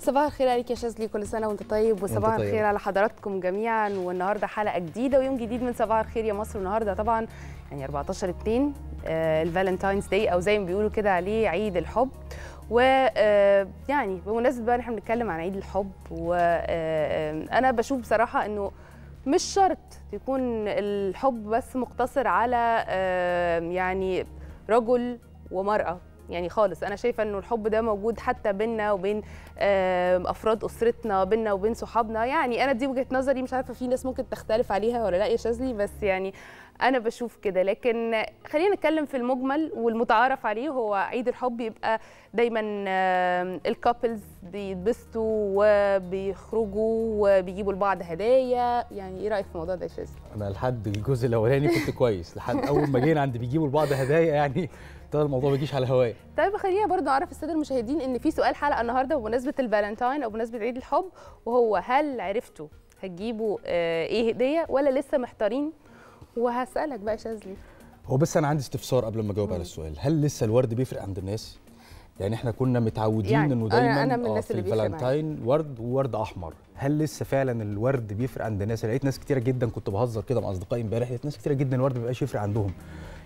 صباح الخير عليك يا شاذلي كل سنه وانت طيب وصباح طيب. الخير على حضراتكم جميعا والنهارده حلقه جديده ويوم جديد من صباح الخير يا مصر النهارده طبعا يعني 14 2 آه الفالنتاينز داي او زي ما بيقولوا كده عليه عيد الحب و آه، يعني بمناسبه بقى احنا بنتكلم عن عيد الحب وانا آه، بشوف بصراحه انه مش شرط يكون الحب بس مقتصر على يعني رجل ومرأة يعني خالص انا شايفه انه الحب ده موجود حتى بينا وبين افراد اسرتنا بينا وبين صحابنا يعني انا دي وجهه نظري مش عارفه في ناس ممكن تختلف عليها ولا لا يا شاذلي بس يعني انا بشوف كده لكن خلينا نتكلم في المجمل والمتعارف عليه هو عيد الحب يبقى دايما الكابلز بيتبسطوا وبيخرجوا وبيجيبوا لبعض هدايا يعني ايه رايك في الموضوع ده يا شاذلي انا لحد الجزء الاولاني كنت كويس لحد اول ما جينا عند بيجيبوا لبعض هدايا يعني طب الموضوع ما بيجيش على هواي طيب خلينا برضه اعرف الساده المشاهدين ان في سؤال حلقه النهارده بمناسبه الفالنتاين او بمناسبه عيد الحب وهو هل عرفتوا هتجيبوا آه، ايه هديه ولا لسه محتارين وهسالك بقى شاذلي هو بس انا عندي استفسار قبل ما اجاوب على السؤال هل لسه الورد بيفرق عند الناس يعني احنا كنا متعودين يعني انه دايما أنا من آه، الناس اللي الفالنتاين ورد وورد احمر هل لسه فعلا الورد بيفرق عند الناس لقيت ناس كتيره جدا كنت بهزر كده مع اصدقائي امبارح لقيت ناس كتيره جدا الورد ما بيبقاش يفرق عندهم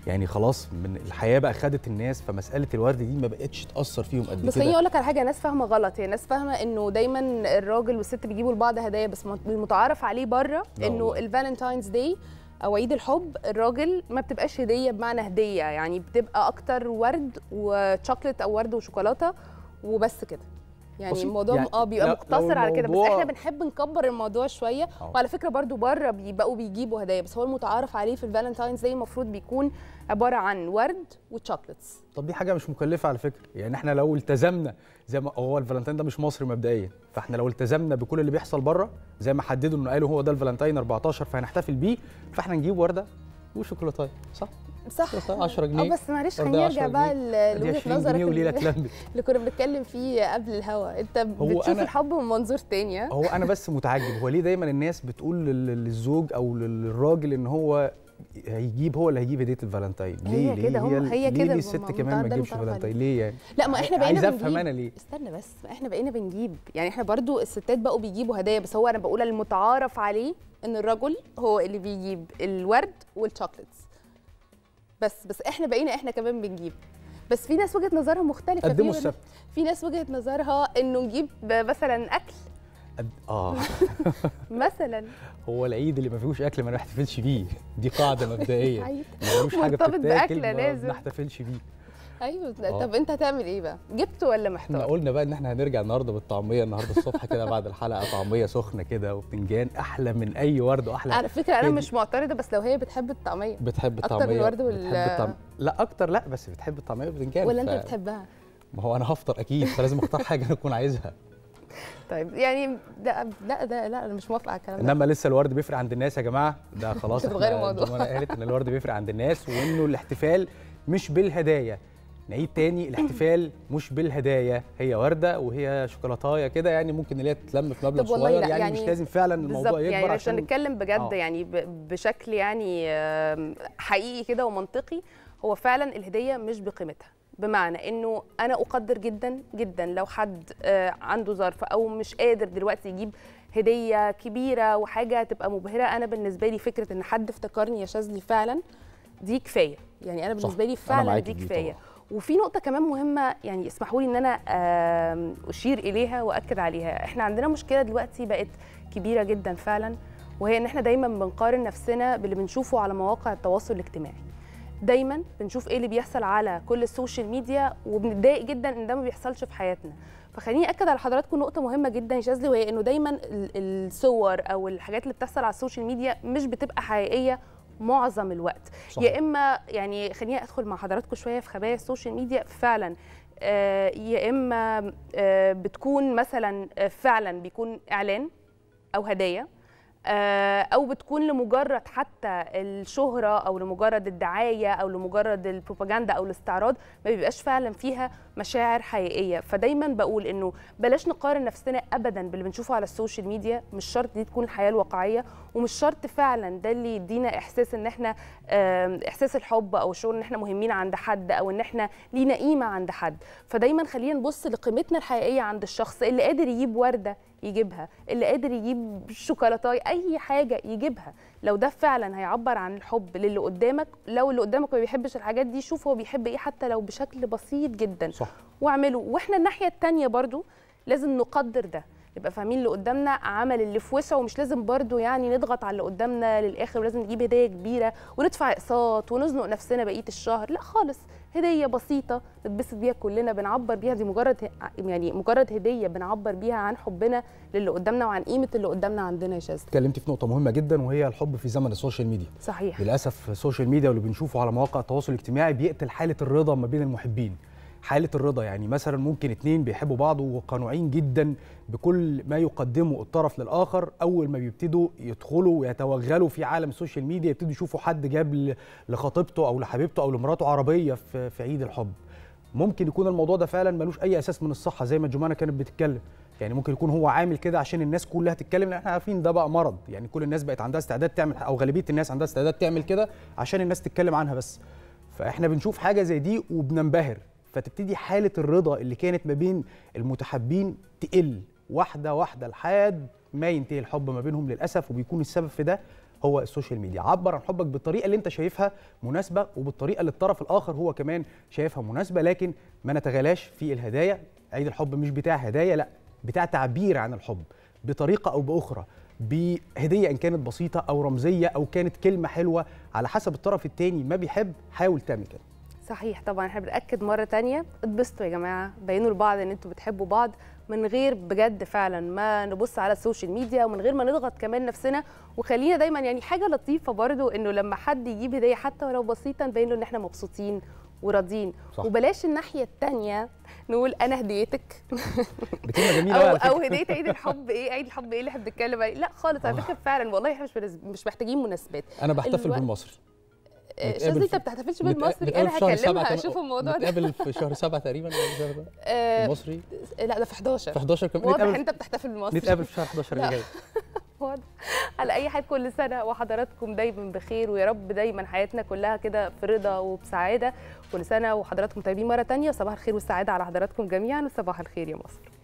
يعني خلاص من الحياه بقى خدت الناس فمساله الورد دي ما بقتش تاثر فيهم قد كده بس خليني اقول لك على حاجه ناس فاهمه غلط هي يعني ناس فاهمه انه دايما الراجل والست بيجيبوا لبعض هدايا بس المتعارف عليه بره اه انه الفالنتاينز داي او عيد الحب الراجل ما بتبقاش هديه بمعنى هديه يعني بتبقى اكتر ورد وشوكليت او ورد وشوكولاته وبس كده يعني الموضوع يعني اه بيبقى مقتصر على كده بس احنا بنحب نكبر الموضوع شويه أوه. وعلى فكره برضو بره بيبقوا بيجيبوا هدايا بس هو المتعارف عليه في الفالنتاينز زي المفروض بيكون عباره عن ورد وتشوكلتس طب دي حاجه مش مكلفه على فكره يعني احنا لو التزمنا زي ما هو الفالنتاين ده مش مصري مبدئيا فاحنا لو التزمنا بكل اللي بيحصل بره زي ما حددوا انه قالوا هو ده الفالنتاين 14 فهنحتفل بيه فاحنا نجيب ورده وشوكولاته صح صح 10 جنيه بس معلش خلينا نرجع بقى لوجهه نظرك وليله اللي كنا بنتكلم فيه قبل الهوا انت بتشوف الحب من منظور تاني هو انا بس متعجب هو ليه دايما الناس بتقول للزوج او للراجل ان هو هيجيب هو اللي هيجيب هديه الفالنتين ليه هي كده هي, هي كده ليه الست كمان ما تجيبش فالنتين ليه يعني لا ما احنا بقينا بنجيب انا ليه استنى بس احنا بقينا بنجيب يعني احنا برضو الستات بقوا بيجيبوا هدايا بس هو انا بقول المتعارف عليه ان الرجل هو اللي بيجيب الورد والشوكليتس بس بس احنا بقينا احنا كمان بنجيب بس في ناس وجهه نظرها مختلفه قدموا السبت إيه في ناس وجهه نظرها انه نجيب مثلا اكل أد... اه مثلا هو العيد اللي ما فيهوش اكل ما نحتفلش بيه دي قاعده مبدئيه أيوة. ما فيهوش حاجه بتتاكل ما نحتفلش بيه ايوه أوه. آه. طب انت هتعمل ايه بقى جبته ولا محتار احنا قلنا بقى ان احنا هنرجع النهارده بالطعميه النهارده الصبح كده بعد الحلقه طعميه سخنه كده وبتنجان احلى من اي ورد واحلى على فكره انا مش معترضه بس لو هي بتحب الطعميه بتحب الطعميه اكتر من الورد وال بتحب الطعم... لا اكتر لا بس بتحب الطعميه بالبتنجان ولا ف... انت بتحبها ما هو انا هفطر اكيد فلازم اختار حاجه انا اكون عايزها طيب يعني لا لا ده لا انا مش موافقه على الكلام ده انما لسه الورد بيفرق عند الناس يا جماعه ده خلاص غير الموضوع قالت ان الورد بيفرق عند الناس وانه الاحتفال مش بالهدايا نعيد تاني الاحتفال مش بالهدايا هي ورده وهي شوكولاتايه كده يعني ممكن اللي هي تتلم في مبلغ صغير يعني, يعني مش لازم فعلا الموضوع يعني يكبر يعني عشان نتكلم بجد آه. يعني بشكل يعني حقيقي كده ومنطقي هو فعلا الهديه مش بقيمتها بمعنى انه انا اقدر جدا جدا لو حد آه، عنده ظرف او مش قادر دلوقتي يجيب هديه كبيره وحاجه هتبقى مبهره انا بالنسبه لي فكره ان حد افتكرني يا شاذلي فعلا دي كفايه يعني انا بالنسبه لي فعلا دي كفايه طبعا. وفي نقطه كمان مهمه يعني اسمحوا لي ان انا اشير اليها واكد عليها احنا عندنا مشكله دلوقتي بقت كبيره جدا فعلا وهي ان احنا دايما بنقارن نفسنا باللي بنشوفه على مواقع التواصل الاجتماعي دايما بنشوف ايه اللي بيحصل على كل السوشيال ميديا وبنتضايق جدا ان ده ما بيحصلش في حياتنا فخليني اكد على حضراتكم نقطه مهمه جدا يا شاذلي وهي انه دايما الصور او الحاجات اللي بتحصل على السوشيال ميديا مش بتبقى حقيقيه معظم الوقت صح. يا اما يعني خليني ادخل مع حضراتكم شويه في خبايا السوشيال ميديا فعلا آه، يا اما آه، بتكون مثلا آه، فعلا بيكون اعلان او هدايا او بتكون لمجرد حتى الشهره او لمجرد الدعايه او لمجرد البروباجندا او الاستعراض ما بيبقاش فعلا فيها مشاعر حقيقيه فدايما بقول انه بلاش نقارن نفسنا ابدا باللي بنشوفه على السوشيال ميديا مش شرط دي تكون الحياه الواقعيه ومش شرط فعلا ده اللي يدينا احساس ان احنا احساس الحب او شعور ان احنا مهمين عند حد او ان احنا لينا قيمه عند حد فدايما خلينا نبص لقيمتنا الحقيقيه عند الشخص اللي قادر يجيب ورده يجيبها اللي قادر يجيب شوكولاتاي اي حاجه يجيبها لو ده فعلا هيعبر عن الحب للي قدامك لو اللي قدامك ما بيحبش الحاجات دي شوف هو بيحب ايه حتى لو بشكل بسيط جدا صح. واعمله واحنا الناحيه الثانيه برضو لازم نقدر ده نبقى فاهمين اللي قدامنا عمل اللي في وسعه ومش لازم برضو يعني نضغط على اللي قدامنا للاخر ولازم نجيب هديه كبيره وندفع اقساط ونزنق نفسنا بقيه الشهر لا خالص هديه بسيطه نتبسط بيها كلنا بنعبر بيها دي مجرد يعني مجرد هديه بنعبر بيها عن حبنا للي قدامنا وعن قيمه اللي قدامنا عندنا يا شاذ اتكلمتي في نقطه مهمه جدا وهي الحب في زمن السوشيال ميديا صحيح للاسف السوشيال ميديا واللي بنشوفه على مواقع التواصل الاجتماعي بيقتل حاله الرضا ما بين المحبين حاله الرضا يعني مثلا ممكن اتنين بيحبوا بعض وقانوعين جدا بكل ما يقدمه الطرف للاخر اول ما بيبتدوا يدخلوا ويتوغلوا في عالم السوشيال ميديا يبتدوا يشوفوا حد جاب لخطيبته او لحبيبته او لمراته عربيه في, في عيد الحب ممكن يكون الموضوع ده فعلا ملوش اي اساس من الصحه زي ما جمانه كانت بتتكلم يعني ممكن يكون هو عامل كده عشان الناس كلها تتكلم لان احنا عارفين ده بقى مرض يعني كل الناس بقت عندها استعداد تعمل او غالبيه الناس عندها استعداد تعمل كده عشان الناس تتكلم عنها بس فاحنا بنشوف حاجه زي دي وبننبهر فتبتدي حاله الرضا اللي كانت ما بين المتحابين تقل واحده واحده لحد ما ينتهي الحب ما بينهم للاسف وبيكون السبب في ده هو السوشيال ميديا عبر عن حبك بالطريقه اللي انت شايفها مناسبه وبالطريقه اللي الطرف الاخر هو كمان شايفها مناسبه لكن ما نتغلاش في الهدايا عيد الحب مش بتاع هدايا لا بتاع تعبير عن الحب بطريقه او باخرى بهديه ان كانت بسيطه او رمزيه او كانت كلمه حلوه على حسب الطرف الثاني ما بيحب حاول تعمل كده صحيح طبعا احنا بنأكد مرة تانية اتبسطوا يا جماعة بينوا لبعض ان انتوا بتحبوا بعض من غير بجد فعلا ما نبص على السوشيال ميديا ومن غير ما نضغط كمان نفسنا وخلينا دايما يعني حاجة لطيفة برضو انه لما حد يجيب هدية حتى ولو بسيطة نبين له ان احنا مبسوطين وراضيين وبلاش الناحية التانية نقول انا هديتك جميلة او, أو هديه عيد الحب ايه عيد الحب ايه اللي احنا بنتكلم عليه لا خالص على آه. فكره فعلا والله احنا مش مش محتاجين مناسبات انا بحتفل بالمصري آه، شاذلي انت ما بتحتفلش بالمصري انا هكلمها اشوف الموضوع ده نتقابل في شهر 7 تقريبا ولا شهر ده آه، المصري لا ده في 11 في 11 كمان واضح انت بتحتفل بالمصري نتقابل في شهر 11 اللي جاي واضح على اي حال كل سنه وحضراتكم دايما بخير ويا رب دايما حياتنا كلها كده في رضا وبسعاده كل سنه وحضراتكم طيبين مره ثانيه صباح الخير والسعاده على حضراتكم جميعا وصباح الخير يا مصر